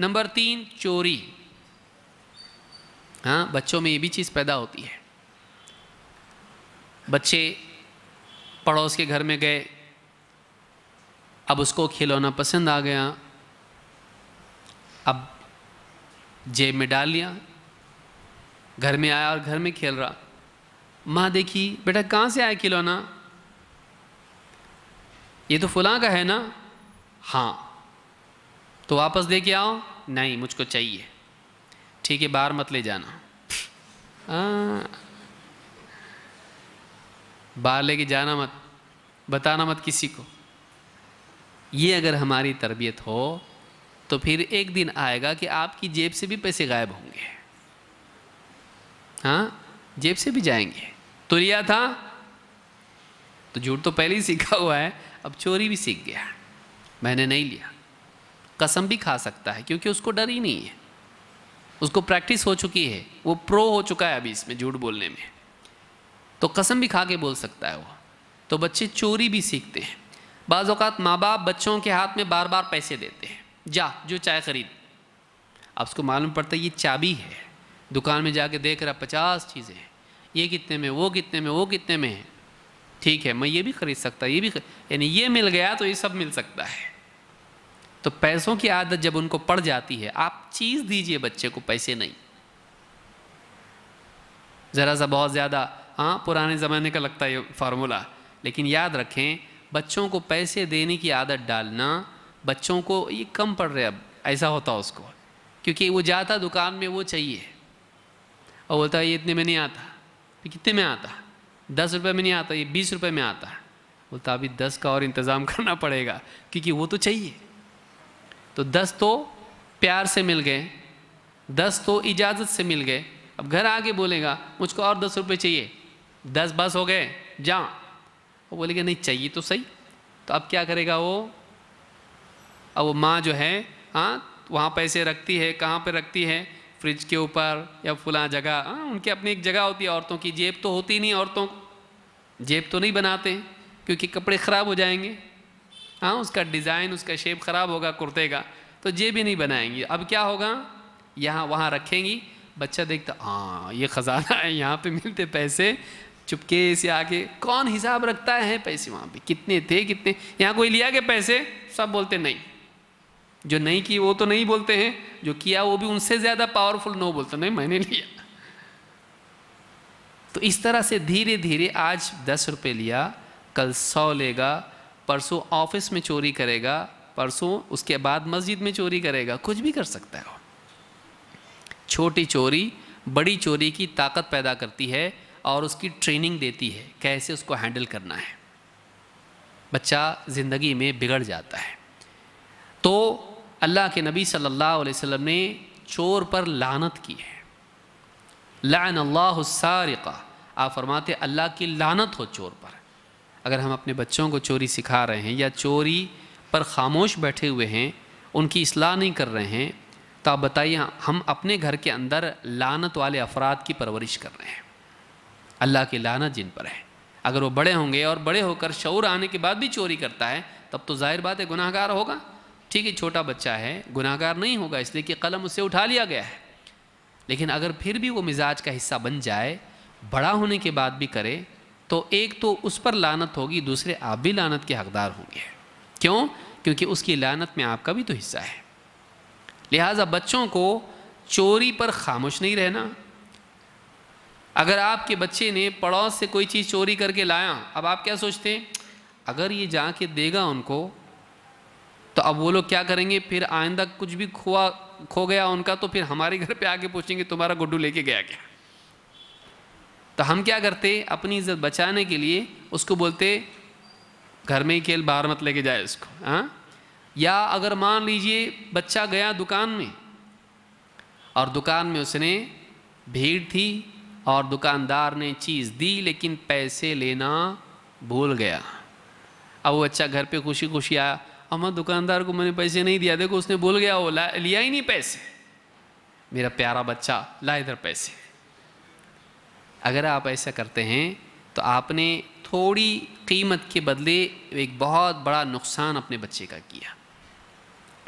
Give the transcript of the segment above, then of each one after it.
number तीन चोरी हाँ बच्चों में ये भी चीज़ पैदा होती है बच्चे पड़ोस के घर में गए अब उसको खिलौना पसंद आ गया अब जेब में डाल लिया घर में आया और घर में खेल रहा माँ देखी बेटा कहाँ से आया खिलौना ये तो फुला का है ना हाँ तो वापस दे के आओ नहीं मुझको चाहिए ठीक है बाहर मत ले जाना बाहर लेके जाना मत बताना मत किसी को ये अगर हमारी तरबियत हो तो फिर एक दिन आएगा कि आपकी जेब से भी पैसे गायब होंगे हाँ जेब से भी जाएंगे तो लिया था तो झूठ तो पहले ही सीखा हुआ है अब चोरी भी सीख गया मैंने नहीं लिया कसम भी खा सकता है क्योंकि उसको डर ही नहीं है उसको प्रैक्टिस हो चुकी है वो प्रो हो चुका है अभी इसमें झूठ बोलने में तो कसम भी खा के बोल सकता है वो तो बच्चे चोरी भी सीखते हैं बाज़ अवत माँ बाप बच्चों के हाथ में बार बार पैसे देते हैं जा जो चाय खरीद अब उसको मालूम पड़ता है ये चाबी है दुकान में जाके देख रहा पचास चीज़ें हैं ये कितने में वो कितने में वो कितने में है ठीक है मैं ये भी खरीद सकता ये भी यानी ये मिल गया तो ये सब मिल सकता है तो पैसों की आदत जब उनको पड़ जाती है आप चीज़ दीजिए बच्चे को पैसे नहीं ज़रा सा बहुत ज़्यादा हाँ पुराने ज़माने का लगता है ये फार्मूला लेकिन याद रखें बच्चों को पैसे देने की आदत डालना बच्चों को ये कम पड़ रहे अब ऐसा होता उसको क्योंकि वो जाता दुकान में वो चाहिए और बोलता है ये इतने में नहीं आता तो कितने में आता दस रुपये में नहीं आता ये बीस रुपये में आता बोलता अभी दस का और इंतज़ाम करना पड़ेगा क्योंकि वो तो चाहिए तो दस तो प्यार से मिल गए दस तो इजाज़त से मिल गए अब घर आके बोलेगा मुझको और दस रुपये चाहिए दस बस हो गए जा वो बोलेगा नहीं चाहिए तो सही तो अब क्या करेगा वो अब वो माँ जो है हाँ वहाँ पैसे रखती है कहाँ पर रखती है फ्रिज के ऊपर या फुला जगह हाँ उनकी अपनी एक जगह होती है औरतों की जेब तो होती नहीं औरतों जेब तो नहीं बनाते क्योंकि कपड़े ख़राब हो जाएंगे हाँ उसका डिज़ाइन उसका शेप ख़राब होगा कुर्ते का तो ये भी नहीं बनाएंगी अब क्या होगा यहाँ वहाँ रखेंगी बच्चा देखता हाँ ये ख़जाना है यहाँ पे मिलते पैसे चुपके से आके कौन हिसाब रखता है पैसे वहाँ पे कितने थे कितने यहाँ कोई लिया के पैसे सब बोलते नहीं जो नहीं की वो तो नहीं बोलते हैं जो किया वो भी उनसे ज़्यादा पावरफुल नो बोलते नहीं मैंने लिया तो इस तरह से धीरे धीरे आज दस रुपये लिया कल सौ लेगा परसों ऑफिस में चोरी करेगा परसों उसके बाद मस्जिद में चोरी करेगा कुछ भी कर सकता है छोटी चोरी बड़ी चोरी की ताकत पैदा करती है और उसकी ट्रेनिंग देती है कैसे उसको हैंडल करना है बच्चा ज़िंदगी में बिगड़ जाता है तो अल्लाह के नबी सल्लल्लाहु अलैहि वसल्लम ने चोर पर लानत की है लान अल्लाह सारिका आप फरमाते अल्लाह की लानत हो चोर पर अगर हम अपने बच्चों को चोरी सिखा रहे हैं या चोरी पर खामोश बैठे हुए हैं उनकी असलाह नहीं कर रहे हैं तो आप बताइए हम अपने घर के अंदर लानत वाले अफराद की परवरिश कर रहे हैं अल्लाह की लानत जिन पर है अगर वो बड़े होंगे और बड़े होकर शौर आने के बाद भी चोरी करता है तब तो ज़ाहिर बात है गुनाहगार होगा ठीक है छोटा बच्चा है गुनाहगार नहीं होगा इसलिए कि कलम उससे उठा लिया गया है लेकिन अगर फिर भी वो मिजाज का हिस्सा बन जाए बड़ा होने के बाद भी करे तो एक तो उस पर लानत होगी दूसरे आप भी लानत के हकदार होंगे क्यों क्योंकि उसकी लानत में आपका भी तो हिस्सा है लिहाजा बच्चों को चोरी पर खामोश नहीं रहना अगर आपके बच्चे ने पड़ोस से कोई चीज़ चोरी करके लाया अब आप क्या सोचते हैं अगर ये जाके देगा उनको तो अब वो लोग क्या करेंगे फिर आइंदा कुछ भी खोआ खो गया उनका तो फिर हमारे घर पे आके पूछेंगे तुम्हारा गुड्डू लेके गया क्या तो हम क्या करते अपनी इज्जत बचाने के लिए उसको बोलते घर में ही खेल बाहर मत लेके जाए उसको हाँ या अगर मान लीजिए बच्चा गया दुकान में और दुकान में उसने भीड़ थी और दुकानदार ने चीज़ दी लेकिन पैसे लेना भूल गया अब वो बच्चा घर पे खुशी खुशी आया अम्मा दुकानदार को मैंने पैसे नहीं दिया देखो उसने भूल गया वो लिया ही नहीं पैसे मेरा प्यारा बच्चा ला इधर पैसे अगर आप ऐसा करते हैं तो आपने थोड़ी कीमत के बदले एक बहुत बड़ा नुकसान अपने बच्चे का किया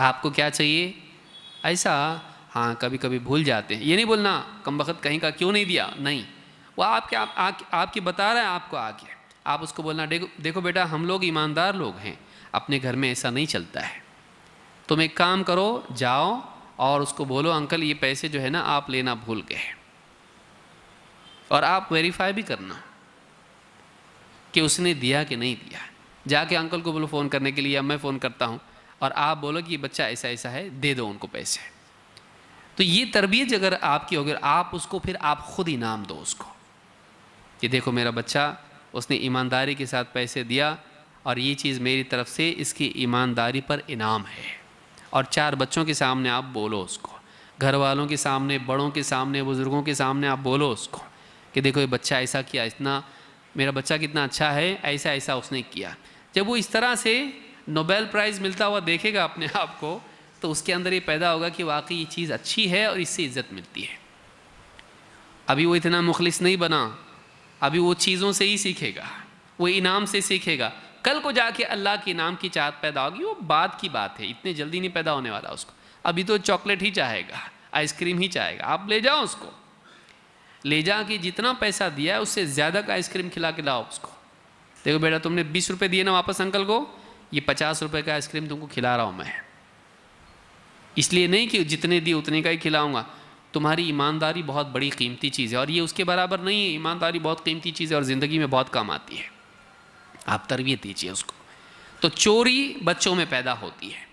आपको क्या चाहिए ऐसा हाँ कभी कभी भूल जाते हैं ये नहीं बोलना कम वक्त कहीं का क्यों नहीं दिया नहीं वो आपके आप, आपके बता रहा है आपको आगे आप उसको बोलना देखो देखो बेटा हम लोग ईमानदार लोग हैं अपने घर में ऐसा नहीं चलता है तुम एक काम करो जाओ और उसको बोलो अंकल ये पैसे जो है ना आप लेना भूल गए और आप वेरीफाई भी करना कि उसने दिया कि नहीं दिया जाके अंकल को बोलो फ़ोन करने के लिए अब मैं फ़ोन करता हूँ और आप बोलो कि ये बच्चा ऐसा ऐसा है दे दो उनको पैसे तो ये तरबियत अगर आपकी होगी आप उसको फिर आप खुद इनाम दो उसको कि देखो मेरा बच्चा उसने ईमानदारी के साथ पैसे दिया और ये चीज़ मेरी तरफ से इसकी ईमानदारी पर इनाम है और चार बच्चों के सामने आप बोलो उसको घर वालों के सामने बड़ों के सामने बुज़ुर्गों के सामने आप बोलो उसको कि देखो ये बच्चा ऐसा किया इतना मेरा बच्चा कितना अच्छा है ऐसा ऐसा उसने किया जब वो इस तरह से नोबेल प्राइज़ मिलता हुआ देखेगा अपने आप को तो उसके अंदर ये पैदा होगा कि वाकई ये चीज़ अच्छी है और इससे इज़्ज़त मिलती है अभी वो इतना मुखलिस नहीं बना अभी वो चीज़ों से ही सीखेगा वो इनाम से सीखेगा कल को जाके अल्लाह के इनाम की चाहत पैदा होगी वो बाद की बात है इतने जल्दी नहीं पैदा होने वाला उसको अभी तो चॉकलेट ही चाहेगा आइसक्रीम ही चाहेगा आप ले जाओ उसको ले जा के जितना पैसा दिया है उससे ज़्यादा का आइसक्रीम खिला के लाओ उसको देखो बेटा तुमने बीस रुपये दिए ना वापस अंकल को ये पचास रुपये का आइसक्रीम तुमको खिला रहा हूँ मैं इसलिए नहीं कि जितने दिए उतने का ही खिलाऊंगा तुम्हारी ईमानदारी बहुत बड़ी कीमती चीज़ है और ये उसके बराबर नहीं है ईमानदारी बहुत कीमती चीज़ है और ज़िंदगी में बहुत काम आती है आप तरबियत दीजिए उसको तो चोरी बच्चों में पैदा होती है